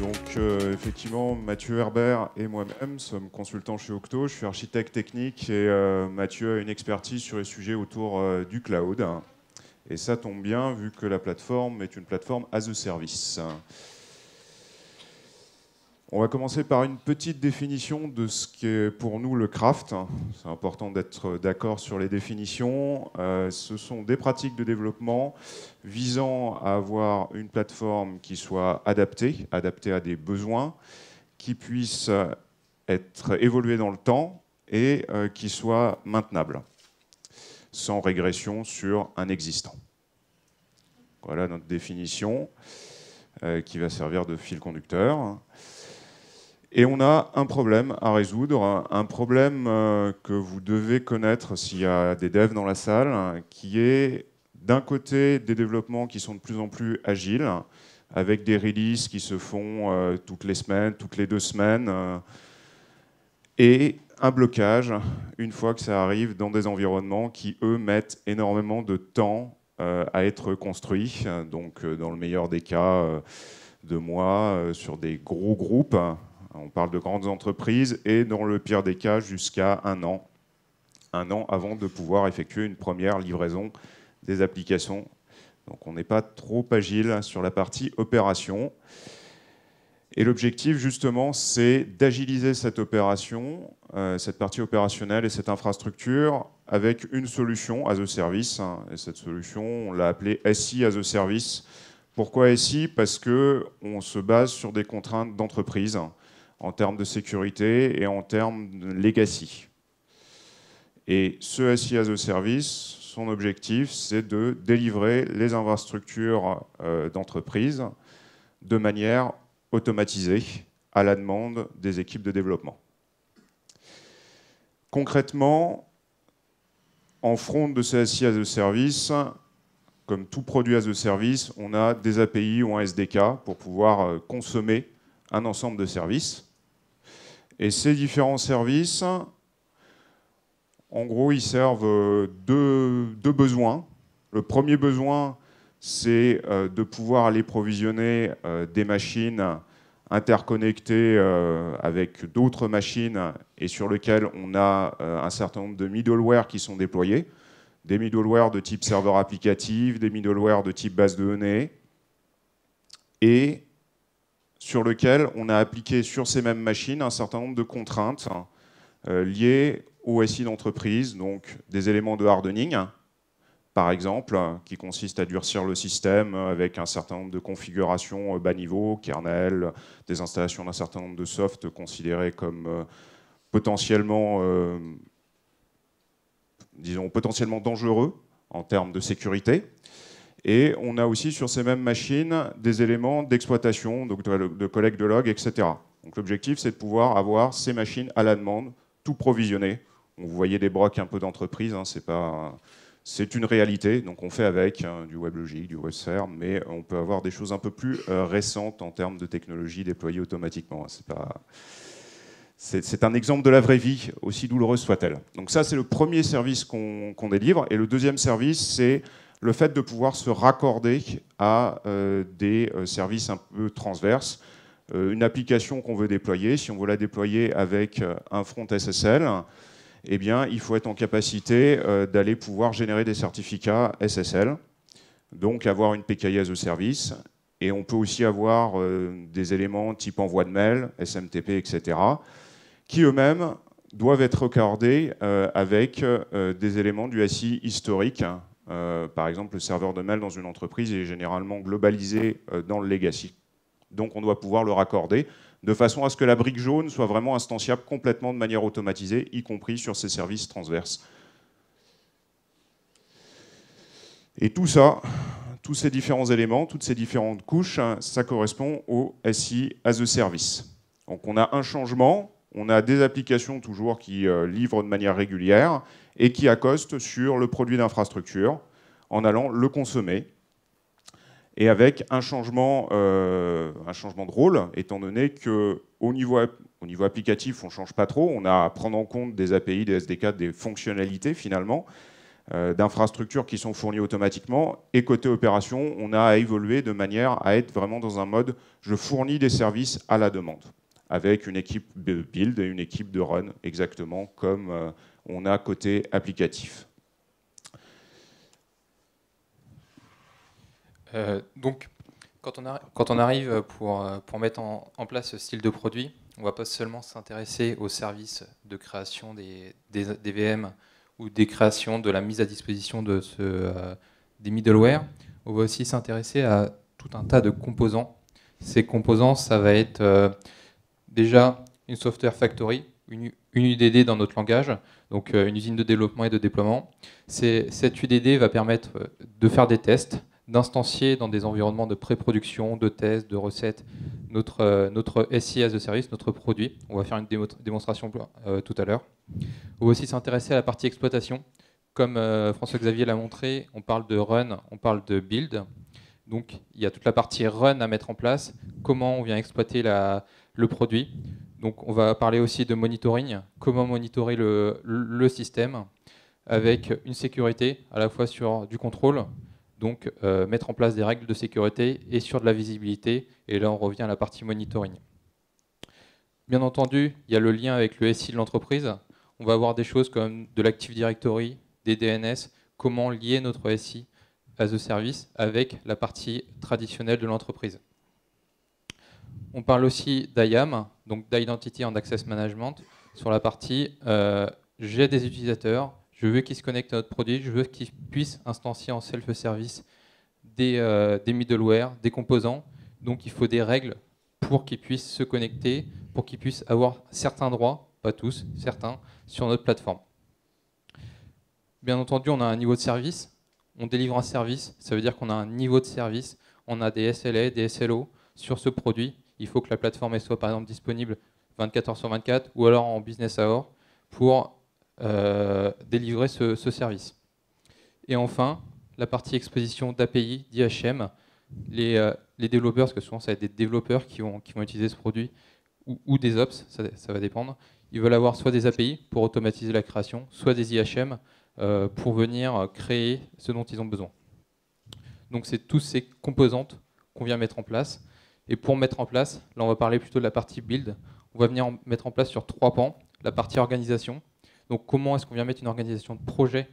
Donc euh, effectivement, Mathieu Herbert et moi-même sommes consultants chez Octo. Je suis architecte technique et euh, Mathieu a une expertise sur les sujets autour euh, du cloud. Et ça tombe bien vu que la plateforme est une plateforme as a service. On va commencer par une petite définition de ce qu'est pour nous le craft. C'est important d'être d'accord sur les définitions. Euh, ce sont des pratiques de développement visant à avoir une plateforme qui soit adaptée, adaptée à des besoins, qui puisse être évoluée dans le temps et euh, qui soit maintenable, sans régression sur un existant. Voilà notre définition euh, qui va servir de fil conducteur. Et on a un problème à résoudre, un problème euh, que vous devez connaître s'il y a des devs dans la salle, qui est d'un côté des développements qui sont de plus en plus agiles, avec des releases qui se font euh, toutes les semaines, toutes les deux semaines, euh, et un blocage une fois que ça arrive dans des environnements qui, eux, mettent énormément de temps à être construits, donc dans le meilleur des cas, de mois, sur des gros groupes. On parle de grandes entreprises et dans le pire des cas jusqu'à un an, un an avant de pouvoir effectuer une première livraison des applications. Donc on n'est pas trop agile sur la partie opération. Et l'objectif, justement, c'est d'agiliser cette opération, euh, cette partie opérationnelle et cette infrastructure avec une solution as a service. Et cette solution, on l'a appelée SI as a service. Pourquoi SI Parce qu'on se base sur des contraintes d'entreprise en termes de sécurité et en termes de legacy. Et ce SI as a service, son objectif, c'est de délivrer les infrastructures euh, d'entreprise de manière automatisée à la demande des équipes de développement. Concrètement, en front de ce SI as a service, comme tout produit as a service, on a des API ou un SDK pour pouvoir euh, consommer un ensemble de services. Et ces différents services, en gros, ils servent euh, deux, besoins. Le premier besoin, c'est euh, de pouvoir aller provisionner euh, des machines interconnectées avec d'autres machines et sur lesquelles on a un certain nombre de middleware qui sont déployés. Des middleware de type serveur applicatif, des middleware de type base de données. Et sur lequel on a appliqué sur ces mêmes machines un certain nombre de contraintes euh, liées au SI d'entreprise, donc des éléments de hardening, par exemple, qui consistent à durcir le système avec un certain nombre de configurations euh, bas niveau, kernel, des installations d'un certain nombre de softs considérés comme euh, potentiellement, disons, potentiellement dangereux en termes de sécurité. Et on a aussi sur ces mêmes machines des éléments d'exploitation, donc de, collecte de logs, etc. Donc l'objectif, c'est de pouvoir avoir ces machines à la demande, tout provisionné. Vous voyez des brocs un peu d'entreprise, hein, c'est pas... C'est une réalité, donc on fait avec hein, du WebLogic, du WebSphere, mais on peut avoir des choses un peu plus euh, récentes en termes de technologie déployée automatiquement. Hein. c'est pas... C'est un exemple de la vraie vie, aussi douloureuse soit-elle. Donc ça, c'est le premier service qu'on délivre. Et le deuxième service, c'est le fait de pouvoir se raccorder à euh, des euh, services un peu transverses. Euh, une application qu'on veut déployer, si on veut la déployer avec un front SSL, eh bien, il faut être en capacité d'aller pouvoir générer des certificats SSL, donc avoir une PKI as service, et on peut aussi avoir des éléments type envoi de mail, SMTP, etc., qui eux-mêmes doivent être recordés avec des éléments du SI historique hein, euh, par exemple, le serveur de mail dans une entreprise est généralement globalisé euh, dans le legacy. Donc on doit pouvoir le raccorder de façon à ce que la brique jaune soit vraiment instanciable complètement de manière automatisée, y compris sur ces services transverses. Et tout ça, tous ces différents éléments, toutes ces différentes couches, hein, ça correspond au SI as a service. Donc on a un changement, on a des applications toujours qui euh, livrent de manière régulière, et qui accoste sur le produit d'infrastructure en allant le consommer. Et avec un changement, euh, un changement de rôle, étant donné qu'au niveau, au niveau applicatif, on ne change pas trop, on a à prendre en compte des API, des SDK, des fonctionnalités finalement, euh, d'infrastructures qui sont fournies automatiquement. Et côté opération, on a à évoluer de manière à être vraiment dans un mode je fournis des services à la demande, avec une équipe de build et une équipe de run, exactement comme. Euh, on a côté applicatif. Euh, donc, quand on, arrive pour, euh, mettre en, place ce style de produit, on ne va pas seulement s'intéresser aux services de création des, VM ou des créations de la mise à disposition de ce, euh, des middleware, on va aussi s'intéresser à tout un tas de composants. Ces composants, ça va être déjà une software factory, une une UDD dans notre langage, donc euh, une usine de développement et de déploiement. Cette UDD va permettre euh, de faire des tests, d'instancier dans des environnements de pré-production, de tests, de recettes, notre, euh, notre SI as service, notre produit. On va faire une démonstration tout à l'heure. On va aussi s'intéresser à la partie exploitation. Comme François-Xavier l'a montré, on parle de run, on parle de build. Donc il y a toute la partie run à mettre en place, comment on vient exploiter le produit, donc on va parler aussi de monitoring, comment monitorer le, système avec une sécurité à la fois sur du contrôle, donc euh, mettre en place des règles de sécurité et sur de la visibilité, et là on revient à la partie monitoring. Bien entendu, il y a le lien avec le SI de l'entreprise, on va voir des choses comme de l'Active Directory, des DNS, comment lier notre SI as a service avec la partie traditionnelle de l'entreprise. On parle aussi d'IAM, donc d'Identity and Access Management, sur la partie euh, j'ai des utilisateurs, je veux qu'ils se connectent à notre produit, je veux qu'ils puissent instancier en self-service des, euh, des middleware, des composants. Donc il faut des règles pour qu'ils puissent se connecter, pour qu'ils puissent avoir certains droits, pas tous, certains, sur notre plateforme. Bien entendu, on a un niveau de service. On délivre un service, ça veut dire qu'on a un niveau de service. On a des SLA, des SLO, sur ce produit, il faut que la plateforme soit par exemple disponible 24 heures sur 24 ou alors en business hour pour euh, délivrer ce, service. Et enfin, la partie exposition d'API, d'IHM, euh, les, développeurs, parce que souvent ça va être des développeurs qui vont, utiliser ce produit, ou, des ops, ça, va dépendre. Ils veulent avoir soit des API pour automatiser la création, soit des IHM euh, pour venir créer ce dont ils ont besoin. Donc c'est toutes ces composantes qu'on vient mettre en place et pour mettre en place, là on va parler plutôt de la partie build, on va venir mettre en place sur trois pans, la partie organisation, donc comment est-ce qu'on vient mettre une organisation de projet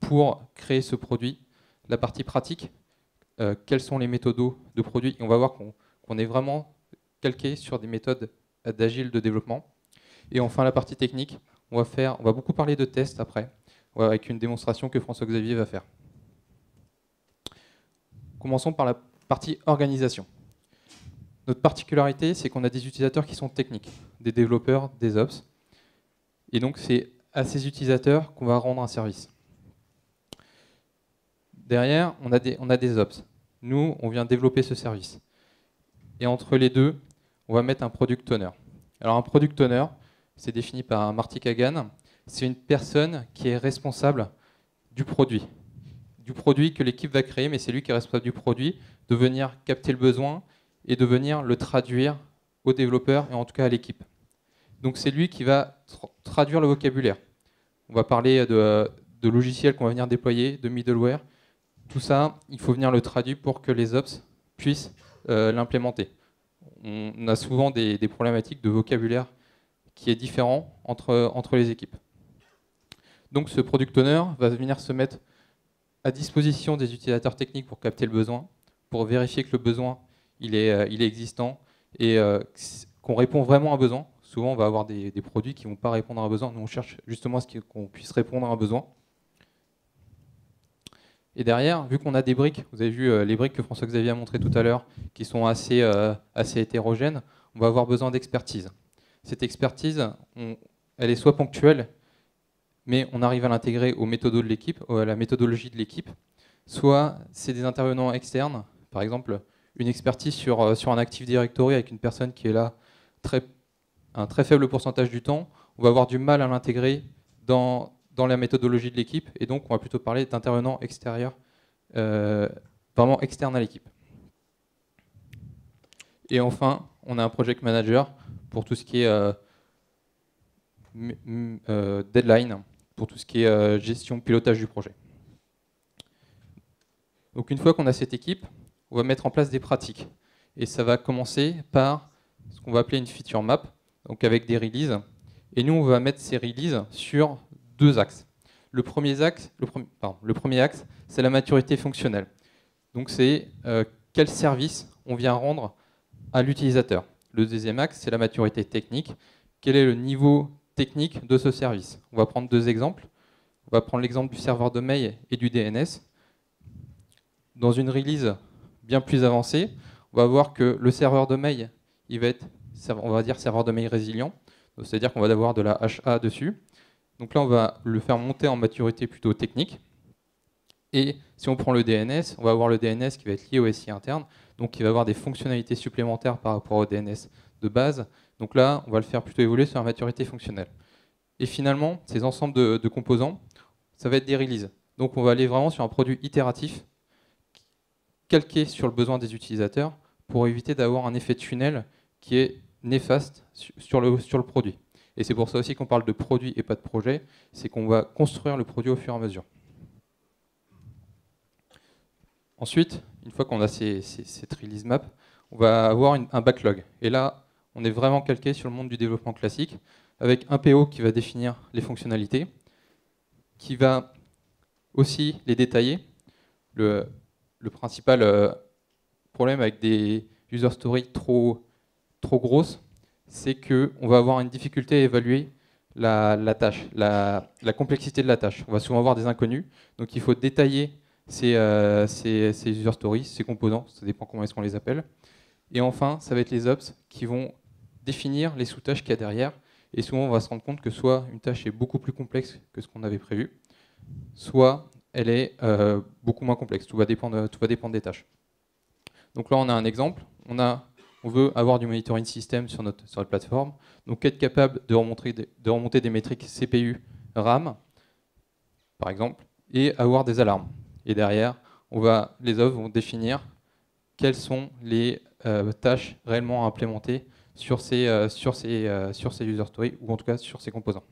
pour créer ce produit, la partie pratique, quelles euh, quels sont les méthodes de produit, et on va voir qu'on est vraiment calqué sur des méthodes euh, d'agile de développement. Et enfin la partie technique, on va, faire, on va beaucoup parler de tests après, avec une démonstration que François-Xavier va faire. Commençons par la partie organisation. Notre particularité, c'est qu'on a des utilisateurs qui sont techniques, des développeurs, des ops. Et donc, c'est à ces utilisateurs qu'on va rendre un service. Derrière, on a, des, ops. Nous, on vient développer ce service. Et entre les deux, on va mettre un product owner. Alors, un product owner, c'est défini par Marty Kagan, c'est une personne qui est responsable du produit. Du produit que l'équipe va créer, mais c'est lui qui est responsable du produit, de venir capter le besoin, et de venir le traduire au développeur et en tout cas à l'équipe. Donc c'est lui qui va traduire le vocabulaire. On va parler de, logiciels qu'on va venir déployer, de middleware. Tout ça, il faut venir le traduire pour que les ops puissent euh, l'implémenter. On a souvent des, des, problématiques de vocabulaire qui est différent entre, entre les équipes. Donc ce product owner va venir se mettre à disposition des utilisateurs techniques pour capter le besoin, pour vérifier que le besoin euh, il est, existant et euh, qu'on répond vraiment à un besoin. Souvent, on va avoir des, produits qui ne vont pas répondre à un besoin. Nous, on cherche justement à ce qu'on puisse répondre à un besoin. Et derrière, vu qu'on a des briques, vous avez vu euh, les briques que François-Xavier a montrées tout à l'heure, qui sont assez, assez hétérogènes, on va avoir besoin d'expertise. Cette expertise, elle est soit ponctuelle, mais on arrive à l'intégrer aux méthodos de l'équipe, à la méthodologie de l'équipe, soit c'est des intervenants externes, par exemple une expertise sur, euh, sur un Active Directory avec une personne qui est là très, un très faible pourcentage du temps, on va avoir du mal à l'intégrer dans, dans la méthodologie de l'équipe, et donc on va plutôt parler d'intervenants extérieurs, euh, vraiment externes à l'équipe. Et enfin, on a un project manager pour tout ce qui est euh, deadline, pour tout ce qui est gestion, pilotage du projet. Donc une fois qu'on a cette équipe, on va mettre en place des pratiques. Et ça va commencer par ce qu'on va appeler une feature map, donc avec des releases. Et nous, on va mettre ces releases sur deux axes. Le premier axe, le, premier axe, c'est la maturité fonctionnelle. Donc c'est euh, quel service on vient rendre à l'utilisateur. Le deuxième axe, c'est la maturité technique. Quel est le niveau technique de ce service On va prendre deux exemples. On va prendre l'exemple du serveur de mail et du DNS. Dans une release bien plus avancé, on va voir que le serveur de mail, il va être, on va dire, serveur de mail résilient. C'est-à-dire qu'on va avoir de la HA dessus. Donc là, on va le faire monter en maturité plutôt technique. Et si on prend le DNS, on va avoir le DNS qui va être lié au SI interne, donc il va avoir des fonctionnalités supplémentaires par rapport au DNS de base. Donc là, on va le faire plutôt évoluer sur la maturité fonctionnelle. Et finalement, ces ensembles de composants, ça va être des releases. Donc on va aller vraiment sur un produit itératif calqué sur le besoin des utilisateurs pour éviter d'avoir un effet tunnel qui est néfaste sur le, sur le produit. Et c'est pour ça aussi qu'on parle de produit et pas de projet, c'est qu'on va construire le produit au fur et à mesure. Ensuite, une fois qu'on a ces, ces, release maps, on va avoir un backlog. Et là, on est vraiment calqué sur le monde du développement classique, avec un PO qui va définir les fonctionnalités, qui va aussi les détailler. Le, le principal euh, problème avec des user stories trop, trop grosses, c'est qu'on va avoir une difficulté à évaluer la, tâche, la, complexité de la tâche. On va souvent avoir des inconnus, donc il faut détailler euh, ces, ces user stories, ces composants, ça dépend comment est-ce qu'on les appelle. Et enfin, ça va être les ops qui vont définir les sous-tâches qu'il y a derrière. Et souvent, on va se rendre compte que soit une tâche est beaucoup plus complexe que ce qu'on avait prévu, soit elle est euh, beaucoup moins complexe. Tout va, dépendre, des tâches. Donc là, on a un exemple. On, veut avoir du monitoring système sur notre, plateforme. Donc être capable de remonter, des, métriques CPU, RAM, par exemple, et avoir des alarmes. Et derrière, on va, les œuvres vont définir quelles sont les euh, tâches réellement à implémenter sur ces, euh, sur ces user stories, ou en tout cas sur ces composants.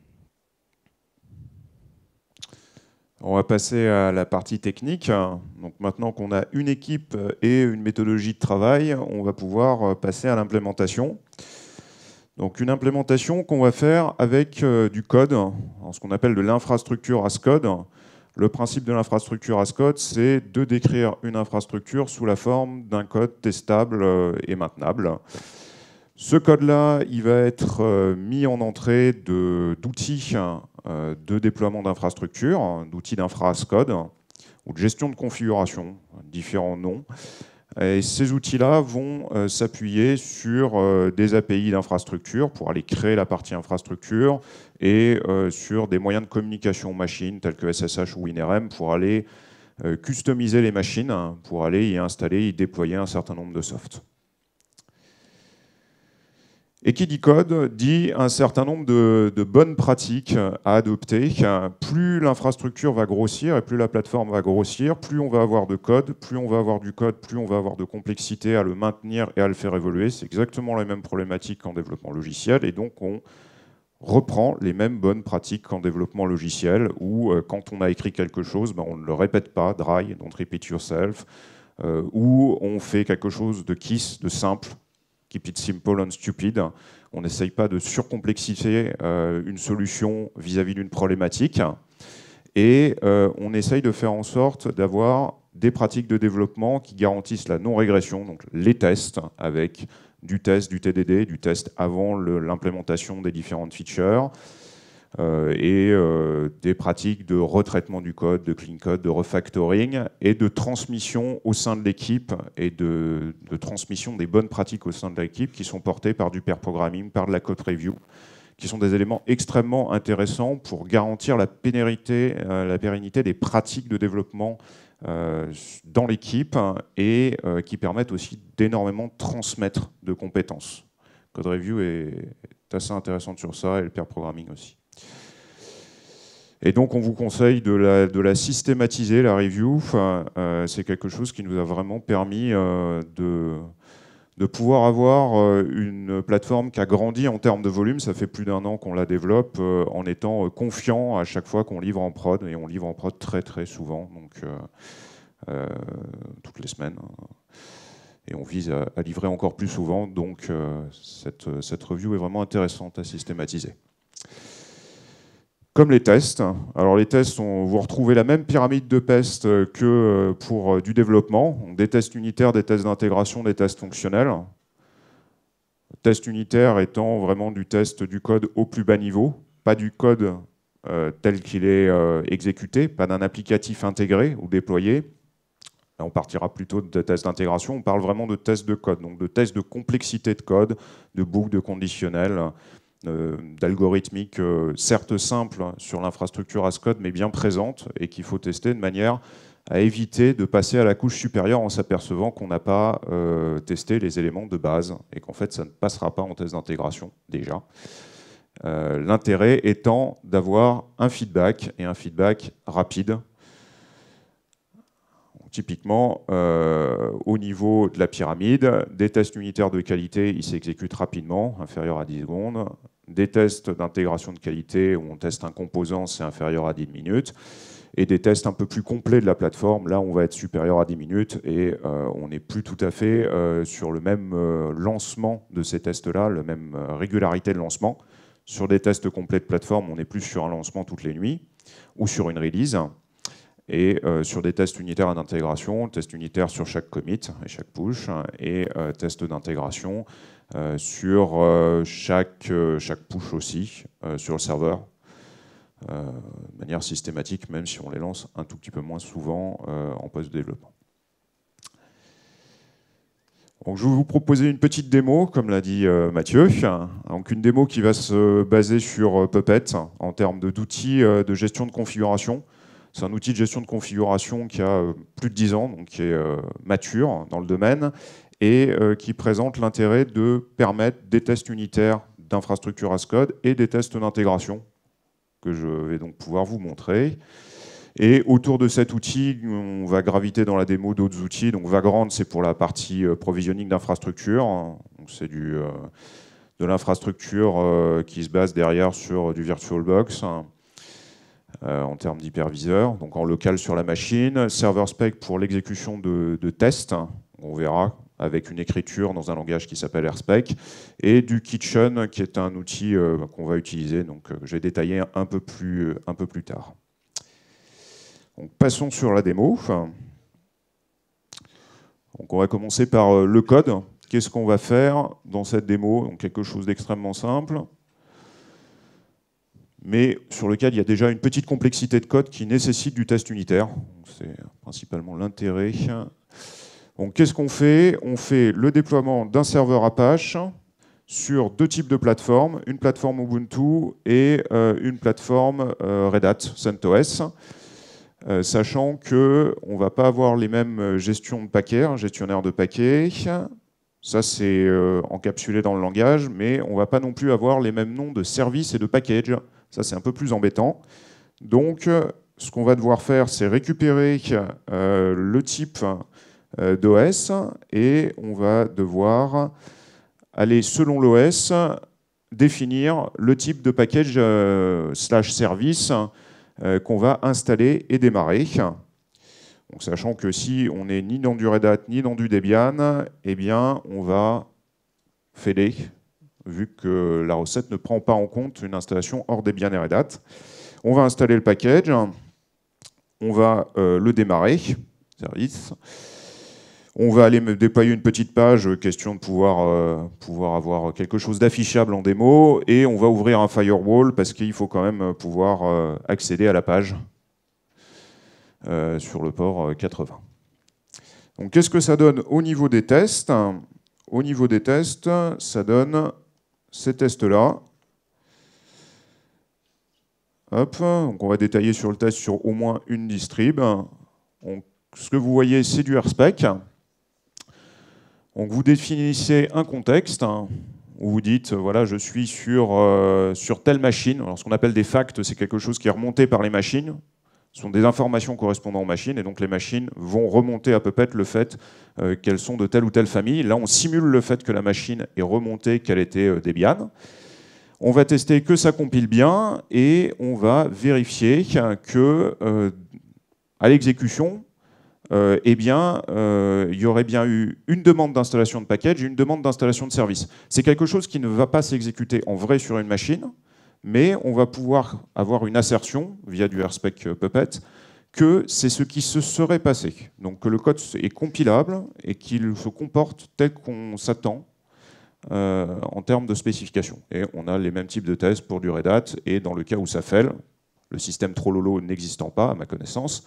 On va passer à la partie technique. Donc maintenant qu'on a une équipe et une méthodologie de travail, on va pouvoir passer à l'implémentation. Donc une implémentation qu'on va faire avec euh, du code, ce qu'on appelle de l'infrastructure as code. Le principe de l'infrastructure as code, c'est de décrire une infrastructure sous la forme d'un code testable euh, et maintenable. Ce code-là, il va être euh, mis en entrée d'outils euh, de, déploiement d'infrastructures, d'outils d'infra code ou de gestion de configuration, différents noms. Et ces outils-là vont euh, s'appuyer sur des API d'infrastructure pour aller créer la partie infrastructure et sur des moyens de communication machine tels que SSH ou WinRM pour aller customiser les machines, hein, pour aller y installer, y déployer un certain nombre de softs. Et qui dit code dit un certain nombre de, bonnes pratiques à adopter. Plus l'infrastructure va grossir et plus la plateforme va grossir, plus on va avoir de code, plus on va avoir du code, plus on va avoir de complexité à le maintenir et à le faire évoluer. C'est exactement la même problématique qu'en développement logiciel. Et donc on reprend les mêmes bonnes pratiques qu'en développement logiciel, où euh, quand on a écrit quelque chose, ben, on ne le répète pas, dry, don't repeat yourself, euh, ou on fait quelque chose de kiss, de simple, keep simple and stupid. On n'essaye pas de surcomplexifier euh, une solution vis-à-vis d'une problématique. Et euh, on essaye de faire en sorte d'avoir des pratiques de développement qui garantissent la non-régression, donc les tests avec du test, du TDD, du test avant l'implémentation des différentes features, euh, et euh, des pratiques de retraitement du code, de clean code, de refactoring et de transmission au sein de l'équipe et de, transmission des bonnes pratiques au sein de l'équipe qui sont portées par du pair programming, par de la code review qui sont des éléments extrêmement intéressants pour garantir la, euh, la pérennité des pratiques de développement dans l'équipe et qui permettent aussi d'énormément transmettre de compétences. Code Review est assez intéressante sur ça et le pair programming aussi. Et donc, on vous conseille de la, systématiser, la review. Euh, c'est quelque chose qui nous a vraiment permis euh, de, pouvoir avoir euh, une plateforme qui a grandi en termes de volume. Ça fait plus d'un an qu'on la développe en étant confiant à chaque fois qu'on livre en prod. Et on livre en prod très, très souvent, donc toutes les semaines. Hein. Et on vise à, livrer encore plus souvent. Donc, cette review est vraiment intéressante à systématiser comme les tests. Alors les tests, on, vous retrouvez la même pyramide de tests euh, que euh, pour euh, du développement. Des tests unitaires, des tests d'intégration, des tests fonctionnels. Test unitaire étant vraiment du test du code au plus bas niveau, pas du code tel qu'il est exécuté, pas d'un applicatif intégré ou déployé. Là, on partira plutôt de tests d'intégration, on parle vraiment de tests de code, donc de tests de complexité de code, de boucles, de conditionnels. Euh, d'algorithmique euh, certes simple hein, sur l'infrastructure Ascode mais bien présente et qu'il faut tester de manière à éviter de passer à la couche supérieure en s'apercevant qu'on n'a pas euh, testé les éléments de base et qu'en fait ça ne passera pas en test d'intégration déjà. L'intérêt étant d'avoir un feedback et un feedback rapide. typiquement, au niveau de la pyramide, des tests unitaires de qualité, ils s'exécutent rapidement, inférieur à 10 secondes des tests d'intégration de qualité où on teste un composant, c'est inférieur à 10 minutes, et des tests un peu plus complets de la plateforme. Là, on va être supérieur à 10 minutes et euh, on n'est plus tout à fait euh, sur le même euh, lancement de ces tests-là, la même régularité de lancement. Sur des tests complets de plateforme, on n'est plus sur un lancement toutes les nuits ou sur une release et euh, sur des tests unitaires d'intégration, tests unitaires sur chaque commit et chaque push, et euh, tests d'intégration euh, sur chaque, push aussi, sur le serveur, de manière systématique, même si on les lance un tout petit peu moins souvent en poste développement. je vais vous proposer une petite démo, comme l'a dit Mathieu. Donc, une démo qui va se baser sur Puppet en termes d'outils de gestion de configuration. C'est un outil de gestion de configuration qui a euh, plus de 10 ans, donc qui est euh, mature dans le domaine, et euh, qui présente l'intérêt de permettre des tests unitaires d'infrastructure as code et des tests d'intégration que je vais donc pouvoir vous montrer. Et autour de cet outil, on va graviter dans la démo d'autres outils. Donc Vagrant, c'est pour la partie provisioning d'infrastructure. C'est de l'infrastructure qui se base derrière sur du VirtualBox. Euh, en termes d'hyperviseur, donc en local sur la machine, server spec pour l'exécution de, tests, on verra avec une écriture dans un langage qui s'appelle RSpec et du Kitchen, qui est un outil euh, qu'on va utiliser, donc je euh, vais détailler un peu plus, tard. passons sur la démo. on va commencer par le code. Qu'est-ce qu'on va faire dans cette démo donc, Quelque chose d'extrêmement simple mais sur lequel il y a déjà une petite complexité de code qui nécessite du test unitaire. C'est principalement l'intérêt. Donc qu'est-ce qu'on fait On fait le déploiement d'un serveur Apache sur deux types de plateformes, une plateforme Ubuntu et euh, une plateforme euh, Red Hat CentOS, euh, sachant qu'on ne va pas avoir les mêmes gestions de paquets, hein, gestionnaires de paquets, ça, c'est euh, encapsulé dans le langage, mais on ne va pas non plus avoir les mêmes noms de service et de package. Ça, c'est un peu plus embêtant. Donc, euh, ce qu'on va devoir faire, c'est récupérer euh, le type d'OS et on va devoir aller, selon l'OS, définir le type de package slash service qu'on va installer et démarrer sachant que si on n'est ni dans du Red Hat ni dans du Debian, eh bien, on va fêler, vu que la recette ne prend pas en compte une installation hors Debian et Red Hat. On va installer le package, on va euh, le démarrer, service. On va aller me déployer une petite page, euh, question de pouvoir, euh, pouvoir avoir quelque chose d'affichable en démo, et on va ouvrir un firewall parce qu'il faut quand même pouvoir accéder à la page euh, sur le port 80. Euh, donc qu'est-ce que ça donne au niveau des tests Au niveau des tests, ça donne ces tests-là. Hop, on va détailler sur le test sur au moins une distrib. Donc, ce que vous voyez, c'est du RSpec. Donc vous définissez un contexte où vous dites, voilà, je suis sur, euh, sur telle machine. Alors ce qu'on appelle des facts, c'est quelque chose qui est remonté par les machines sont des informations correspondant aux machines, et donc les machines vont remonter à peu près le fait euh, qu'elles sont de telle ou telle famille. Là, on simule le fait que la machine est remontée, qu'elle était euh, Debian. On va tester que ça compile bien, et on va vérifier que euh, à l'exécution, eh bien, il y aurait bien eu une demande d'installation de package et une demande d'installation de service. C'est quelque chose qui ne va pas s'exécuter en vrai sur une machine, mais on va pouvoir avoir une assertion via du RSpec euh, Puppet que c'est ce qui se serait passé. Donc que le code est compilable et qu'il se comporte tel qu'on s'attend euh, en termes de spécification. Et on a les mêmes types de tests pour du date et dans le cas où ça fait, le système Trollolo n'existant pas à ma connaissance,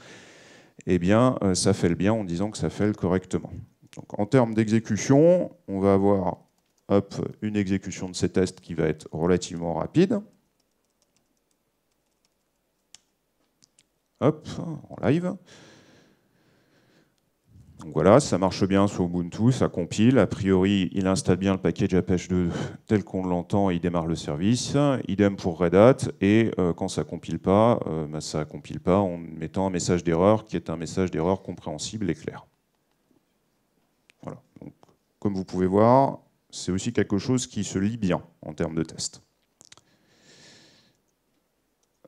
eh bien euh, ça fait le bien en disant que ça fait correctement. Donc en termes d'exécution, on va avoir une exécution de ces tests qui va être relativement rapide. Hop, en live. Donc voilà, ça marche bien sur Ubuntu, ça compile. A priori, il installe bien le package Apache2 tel qu'on l'entend et il démarre le service. Idem pour Red Hat. Et euh, quand ça compile pas, euh, bah, ça compile pas en mettant un message d'erreur qui est un message d'erreur compréhensible et clair. Voilà. comme vous pouvez voir, c'est aussi quelque chose qui se lit bien en termes de test.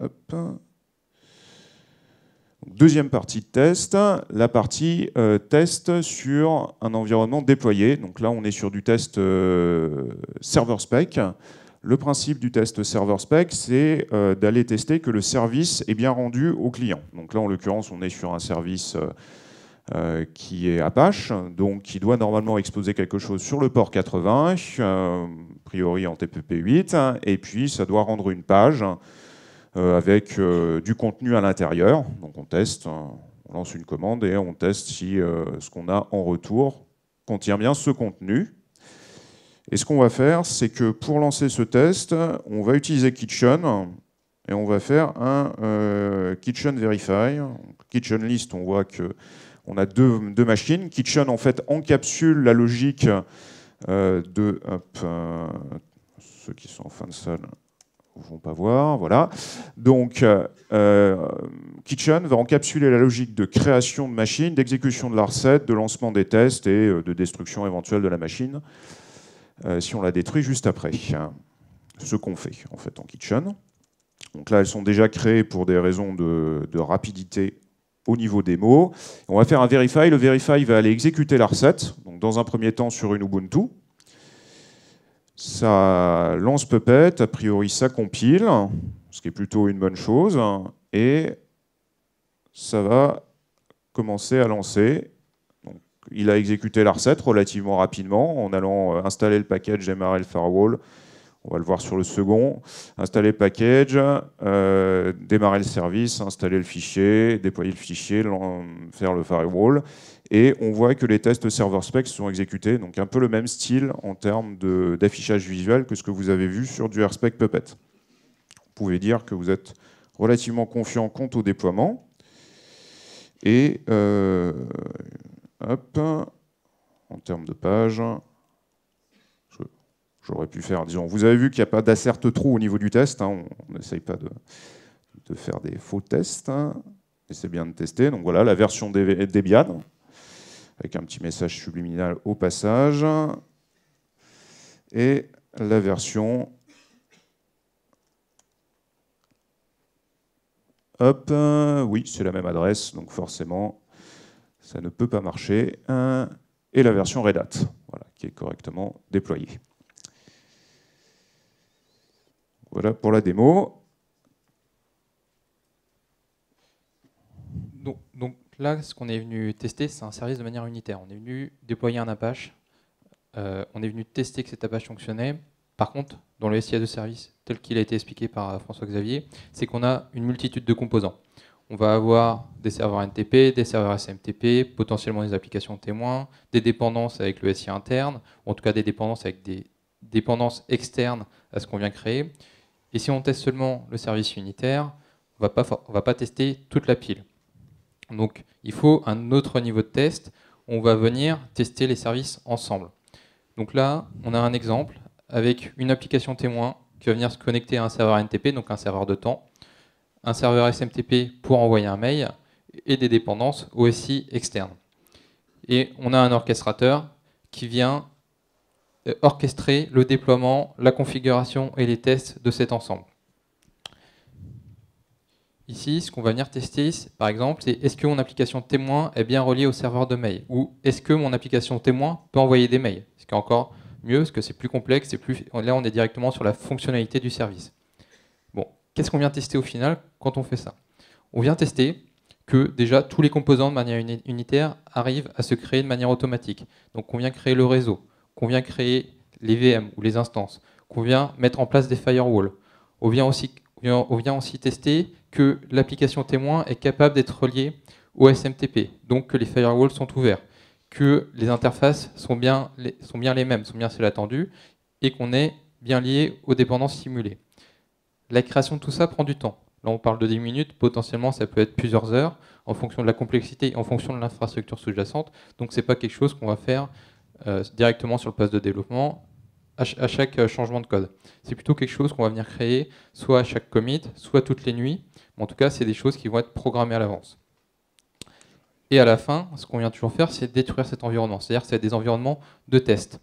Hop. Deuxième partie de test, la partie euh, test sur un environnement déployé. Donc là, on est sur du test euh, server spec. Le principe du test server spec, c'est euh, d'aller tester que le service est bien rendu au client. Donc là, en l'occurrence, on est sur un service qui est Apache, donc qui doit normalement exposer quelque chose sur le port 80, a priori en TPP 8, et puis ça doit rendre une page. Euh, avec euh, du contenu à l'intérieur. Donc on teste, hein. on lance une commande et on teste si euh, ce qu'on a en retour contient bien ce contenu. Et ce qu'on va faire, c'est que pour lancer ce test, on va utiliser Kitchen et on va faire un Kitchen Verify. Kitchen List, on voit que on a deux, machines. Kitchen, en fait, encapsule la logique de ceux qui sont en fin de salle pas voir, voilà. Donc, euh, euh, Kitchen va encapsuler la logique de création de machine, d'exécution de la recette, de lancement des tests et euh, de destruction éventuelle de la machine, si on la détruit juste après. Hein. Ce qu'on fait, en fait, en Kitchen. Donc là, elles sont déjà créées pour des raisons de, rapidité au niveau des mots. On va faire un verify. Le verify va aller exécuter la recette, donc dans un premier temps sur une Ubuntu, ça lance Puppet, a priori ça compile, ce qui est plutôt une bonne chose, et ça va commencer à lancer. il a exécuté la recette relativement rapidement en allant euh, installer le package MRL Firewall, on va le voir sur le second. Installer package, euh, démarrer le service, installer le fichier, déployer le fichier, faire le firewall. Et on voit que les tests server spec sont exécutés, donc un peu le même style en termes d'affichage visuel que ce que vous avez vu sur du RSpec Puppet. Vous pouvez dire que vous êtes relativement confiant quant au déploiement. Et euh, hop, en termes de page, J'aurais pu faire, disons, vous avez vu qu'il n'y a pas d'asserte trou au niveau du test, hein, on n'essaye pas de, faire des faux tests, hein. c'est bien de tester. Donc voilà, la version Debian, avec un petit message subliminal au passage, et la version Hop, oui, c'est la même adresse, donc forcément, ça ne peut pas marcher. et la version Red Hat, qui est correctement déployée. Voilà pour la démo. Donc, là, ce qu'on est venu tester, c'est un service de manière unitaire. On est venu déployer un Apache, euh, on est venu tester que cet Apache fonctionnait. Par contre, dans le SIA de service, tel qu'il a été expliqué par euh, François-Xavier, c'est qu'on a une multitude de composants. On va avoir des serveurs NTP, des serveurs SMTP, potentiellement des applications témoins, des dépendances avec le SIA interne, ou en tout cas des dépendances avec des dépendances externes à ce qu'on vient créer. Et si on teste seulement le service unitaire, on ne va pas tester toute la pile. Donc il faut un autre niveau de test. On va venir tester les services ensemble. Donc là, on a un exemple avec une application témoin qui va venir se connecter à un serveur NTP, donc un serveur de temps, un serveur SMTP pour envoyer un mail et des dépendances OSI externes. Et on a un orchestrateur qui vient euh, orchestrer le déploiement, la configuration et les tests de cet ensemble. Ici, ce qu'on va venir tester, par exemple, c'est est-ce que mon application témoin est bien reliée au serveur de mail Ou est-ce que mon application témoin peut envoyer des mails Ce qui est encore mieux, parce que c'est plus complexe, plus... là on est directement sur la fonctionnalité du service. Bon, qu'est-ce qu'on vient tester au final quand on fait ça On vient tester que déjà tous les composants de manière unitaire arrivent à se créer de manière automatique. Donc on vient créer le réseau, qu'on vient créer les VM ou les instances, qu'on vient mettre en place des firewalls. On vient aussi, on vient aussi tester que l'application témoin est capable d'être reliée au SMTP, donc que les firewalls sont ouverts, que les interfaces sont bien les, sont bien les mêmes, sont bien celles attendues, et qu'on est bien lié aux dépendances simulées. La création de tout ça prend du temps. Là, on parle de 10 minutes, potentiellement ça peut être plusieurs heures, en fonction de la complexité, en fonction de l'infrastructure sous-jacente, donc c'est pas quelque chose qu'on va faire euh, directement sur le poste de développement à, chaque euh, changement de code. C'est plutôt quelque chose qu'on va venir créer soit à chaque commit, soit toutes les nuits. en tout cas, c'est des choses qui vont être programmées à l'avance. Et à la fin, ce qu'on vient toujours faire, c'est détruire cet environnement. C'est-à-dire c'est des environnements de test.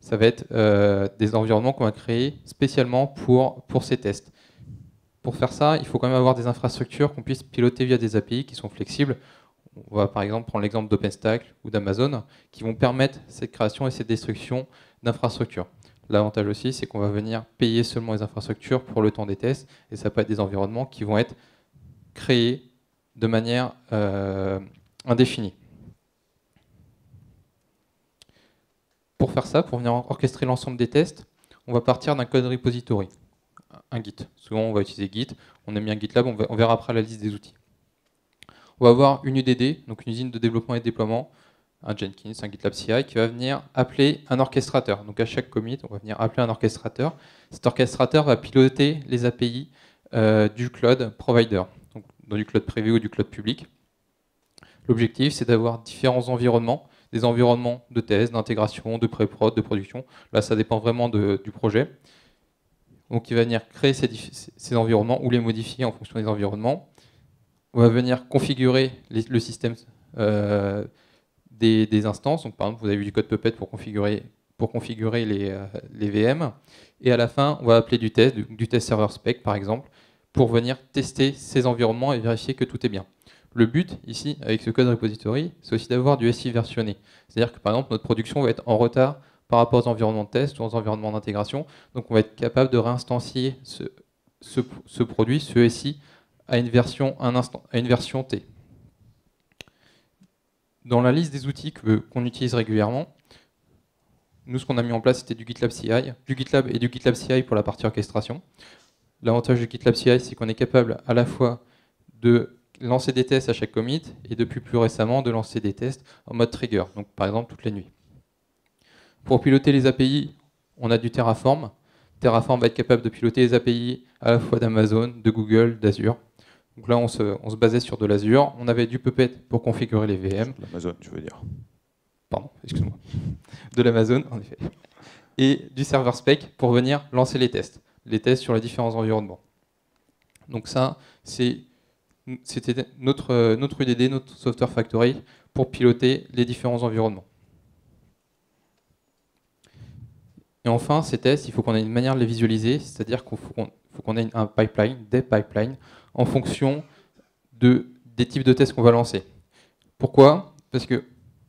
Ça va être euh, des environnements qu'on va créer spécialement pour, pour ces tests. Pour faire ça, il faut quand même avoir des infrastructures qu'on puisse piloter via des API qui sont flexibles on va par exemple prendre l'exemple d'OpenStack ou d'Amazon, qui vont permettre cette création et cette destruction d'infrastructures. L'avantage aussi, c'est qu'on va venir payer seulement les infrastructures pour le temps des tests, et ça peut être des environnements qui vont être créés de manière euh, indéfinie. Pour faire ça, pour venir orchestrer l'ensemble des tests, on va partir d'un code repository, un Git. Souvent, on va utiliser Git, on aime bien GitLab, on verra après la liste des outils on va avoir une UDD, donc une usine de développement et de déploiement, un Jenkins, un GitLab CI, qui va venir appeler un orchestrateur. Donc à chaque commit, on va venir appeler un orchestrateur. Cet orchestrateur va piloter les API euh, du cloud provider, donc dans du cloud privé ou du cloud public. L'objectif, c'est d'avoir différents environnements, des environnements de test, d'intégration, de pré-prod, de production. Là, ça dépend vraiment du projet. Donc il va venir créer ces environnements ou les modifier en fonction des environnements on va venir configurer le système euh, des, instances. par exemple, vous avez vu du code Puppet pour configurer, les, euh, VM. Et à la fin, on va appeler du test, du, test server spec par exemple, pour venir tester ces environnements et vérifier que tout est bien. Le but ici, avec ce code repository, c'est aussi d'avoir du SI versionné. C'est-à-dire que par exemple, notre production va être en retard par rapport aux environnements de test ou aux environnements d'intégration. Donc on va être capable de réinstancier ce, ce produit, ce SI, à une version, un instant, à une version T. Dans la liste des outils qu'on utilise régulièrement, nous, ce qu'on a mis en place, c'était du GitLab CI, du GitLab et du GitLab CI pour la partie orchestration. L'avantage du GitLab CI, c'est qu'on est capable à la fois de lancer des tests à chaque commit et depuis plus récemment de lancer des tests en mode trigger, donc par exemple toutes les nuits. Pour piloter les API, on a du Terraform. Terraform va être capable de piloter les API à la fois d'Amazon, de Google, d'Azure. Donc là, on se, basait sur de l'Azure. On avait du Puppet pour configurer les VM. L'Amazon, tu veux dire. Pardon, excuse-moi. De l'Amazon, en effet. Et du server spec pour venir lancer les tests. Les tests sur les différents environnements. Donc ça, c'était notre, UDD, notre Software Factory, pour piloter les différents environnements. Et enfin, ces tests, il faut qu'on ait une manière de les visualiser, c'est-à-dire qu'il faut qu'on ait un pipeline, des pipelines, en fonction de, des types de tests qu'on va lancer. Pourquoi Parce que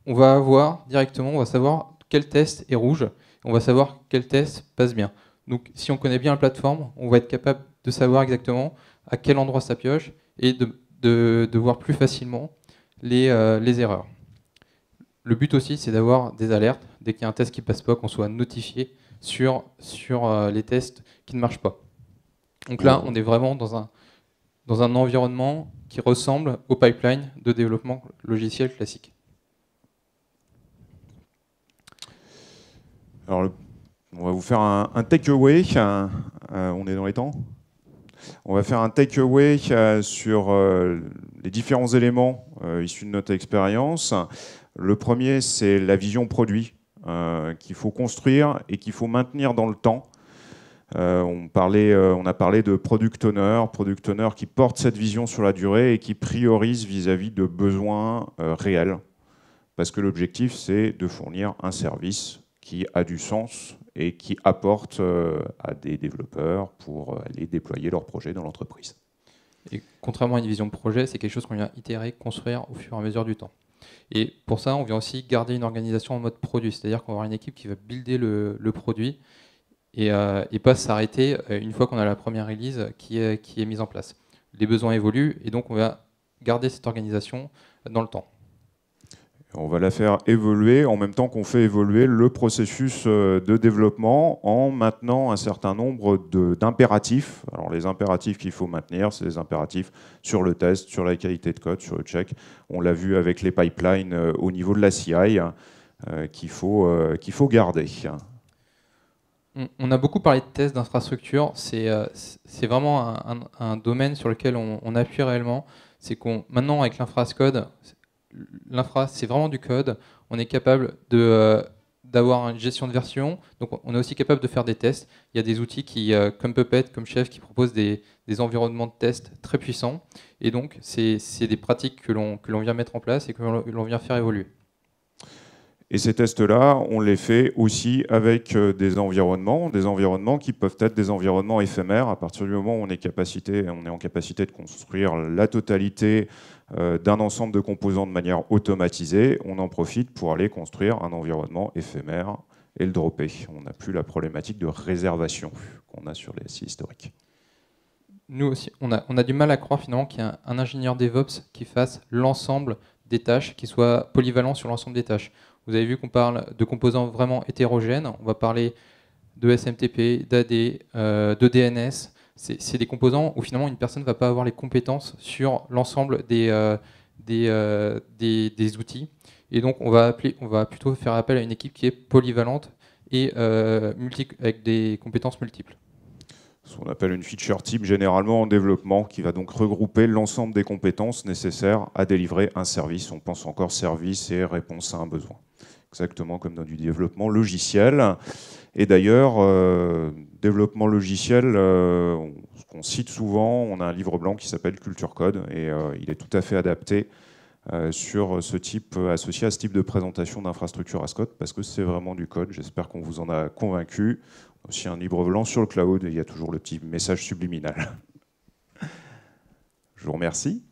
on va avoir directement, on va savoir quel test est rouge, on va savoir quel test passe bien. Donc si on connaît bien la plateforme, on va être capable de savoir exactement à quel endroit ça pioche et de, voir plus facilement euh, les, erreurs. Le but aussi, c'est d'avoir des alertes. Dès qu'il y a un test qui passe pas, qu'on soit notifié sur, euh, les tests qui ne marchent pas. Donc là, on est vraiment dans un, dans un environnement qui ressemble au pipeline de développement logiciel classique Alors, on va vous faire un, takeaway. Euh, euh, on est dans les temps. On va faire un takeaway euh, sur les différents éléments issus de notre expérience. Le premier, c'est la vision produit qu'il faut construire et qu'il faut maintenir dans le temps euh, on, parlait, euh, on a parlé de product owner, product owner qui porte cette vision sur la durée et qui priorise vis-à-vis de besoins euh, réels. Parce que l'objectif, c'est de fournir un service qui a du sens et qui apporte à des développeurs pour aller déployer leurs projets dans l'entreprise. Et contrairement à une vision de projet, c'est quelque chose qu'on vient itérer, construire au fur et à mesure du temps. Et pour ça, on vient aussi garder une organisation en mode produit, c'est-à-dire qu'on va avoir une équipe qui va builder le produit et, euh, et pas s'arrêter euh, une fois qu'on a la première release qui est, mise en place. Les besoins évoluent et donc on va garder cette organisation dans le temps. On va la faire évoluer en même temps qu'on fait évoluer le processus euh, de développement en maintenant un certain nombre d'impératifs. Alors les impératifs qu'il faut maintenir, c'est les impératifs sur le test, sur la qualité de code, sur le check. On l'a vu avec les pipelines au niveau de la CI qu'il faut, qu'il faut garder. On a beaucoup parlé de tests d'infrastructure. C'est euh, vraiment un, domaine sur lequel on, appuie réellement. C'est qu'on maintenant avec l'infrascode, l'infra c'est vraiment du code. On est capable de euh, d'avoir une gestion de version. Donc on est aussi capable de faire des tests. Il y a des outils qui, euh, comme Puppet, comme Chef, qui proposent des, des environnements de tests très puissants. Et donc c'est des pratiques que l'on vient mettre en place et que l'on vient faire évoluer. Et ces tests-là, on les fait aussi avec euh, des environnements, des environnements qui peuvent être des environnements éphémères. À partir du moment où on est, en capacité de construire la totalité euh, d'un ensemble de composants de manière automatisée, on en profite pour aller construire un environnement éphémère et le dropper. On n'a plus la problématique de réservation qu'on a sur les SI historiques. Nous aussi, on a, on a du mal à croire finalement qu'il y a un ingénieur DevOps qui fasse l'ensemble des tâches, qui soit polyvalent sur l'ensemble des tâches. Vous avez vu qu'on parle de composants vraiment hétérogènes. On va parler de SMTP, d'AD, euh, de DNS. C'est des composants où finalement une personne ne va pas avoir les compétences sur l'ensemble euh, euh, des, des, outils. Et donc on va, appeler, on va plutôt faire appel à une équipe qui est polyvalente et multi, avec des compétences multiples ce qu'on appelle une feature team généralement en développement, qui va donc regrouper l'ensemble des compétences nécessaires à délivrer un service. On pense encore service et réponse à un besoin exactement comme dans du développement logiciel. Et d'ailleurs, euh, développement logiciel, euh, ce qu'on cite souvent, on a un livre blanc qui s'appelle Culture Code, et euh, il est tout à fait adapté sur ce type, associé à ce type de présentation d'infrastructure Ascot, parce que c'est vraiment du code. J'espère qu'on vous en a convaincu. Aussi un livre blanc sur le cloud, il y a toujours le petit message subliminal. Je vous remercie.